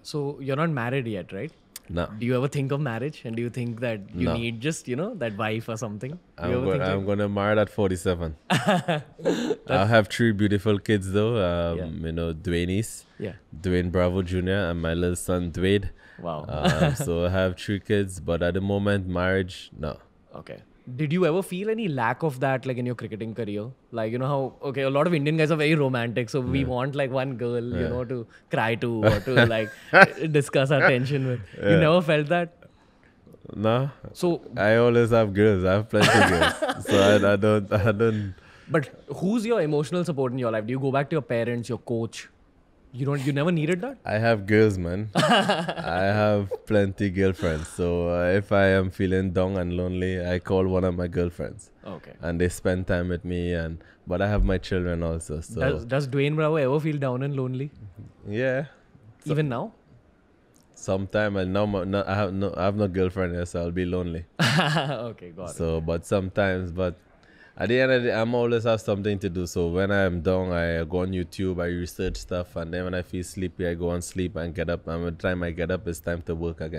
So you're not married yet, right? No. Do you ever think of marriage? And do you think that you no. need just, you know, that wife or something? I'm, go- I'm going to marry at 47. i have three beautiful kids, though. Um, yeah. You know, Dwayne's, yeah. Dwayne Bravo Jr., and my little son, Dwayne. Wow. Um, so I have three kids, but at the moment, marriage, no. Okay did you ever feel any lack of that like in your cricketing career like you know how okay a lot of indian guys are very romantic so we want like one girl yeah. you know to cry to or to like eh, discuss our tension with yeah. you never felt that no so i always have girls i have plenty of girls so I, I don't i don't but who's your emotional support in your life do you go back to your parents your coach you don't. You never needed that. I have girls, man. I have plenty girlfriends. So uh, if I am feeling down and lonely, I call one of my girlfriends. Okay. And they spend time with me, and but I have my children also. So does, does Dwayne Bravo ever feel down and lonely? Yeah. So Even now. Sometime and now no, I have no I have no girlfriend so I'll be lonely. okay, got so, it. So but sometimes, but at the end of the day, I'm always have something to do. So when I'm done, I go on YouTube, I research stuff, and then when I feel sleepy, I go and sleep and get up. And by the time I get up, it's time to work again.